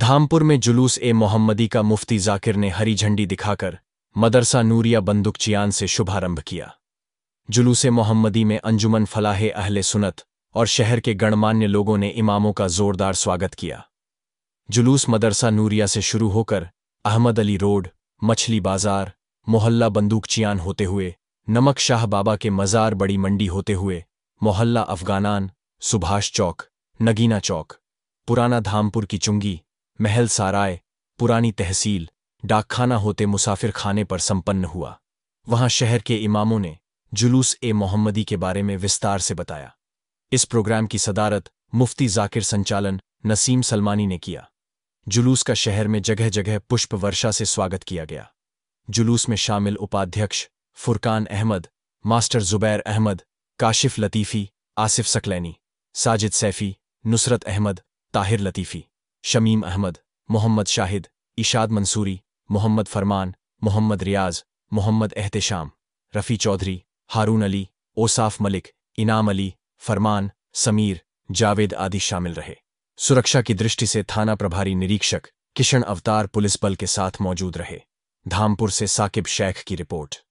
धामपुर में जुलूस ए मोहम्मदी का मुफ्ती जाकिर ने हरी झंडी दिखाकर मदरसा नूरिया बंदुकचियान से शुभारंभ किया जुलूस ए मोहम्मदी में अंजुमन फ़लाहे अहले सुनत और शहर के गणमान्य लोगों ने इमामों का जोरदार स्वागत किया जुलूस मदरसा नूरिया से शुरू होकर अहमद अली रोड मछली बाजार मोहल्ला बंदूकचियान होते हुए नमक शाह बाबा के मज़ार बड़ी मंडी होते हुए मोहल्ला अफगानान सुभाष चौक नगीना चौक पुराना धामपुर की चुंगी महल साराय पुरानी तहसील डाकखाना होते मुसाफिर खाने पर संपन्न हुआ वहां शहर के इमामों ने जुलूस ए मोहम्मदी के बारे में विस्तार से बताया इस प्रोग्राम की सदारत मुफ्ती जाकिर संचालन नसीम सलमानी ने किया जुलूस का शहर में जगह जगह पुष्प वर्षा से स्वागत किया गया जुलूस में शामिल उपाध्यक्ष फुरकान अहमद मास्टर जुबैर अहमद काशिफ लतीफ़ी आसिफ सकलैनी साजिद सैफ़ी नुसरत अहमद ताहिर लतीफ़ी शमीम अहमद मोहम्मद शाहिद इशाद मंसूरी मोहम्मद फरमान मोहम्मद रियाज मोहम्मद एहतशाम रफ़ी चौधरी हारून अली ओसाफ मलिक इनाम अली फरमान समीर जावेद आदि शामिल रहे सुरक्षा की दृष्टि से थाना प्रभारी निरीक्षक किशन अवतार पुलिस बल के साथ मौजूद रहे धामपुर से साकिब शेख की रिपोर्ट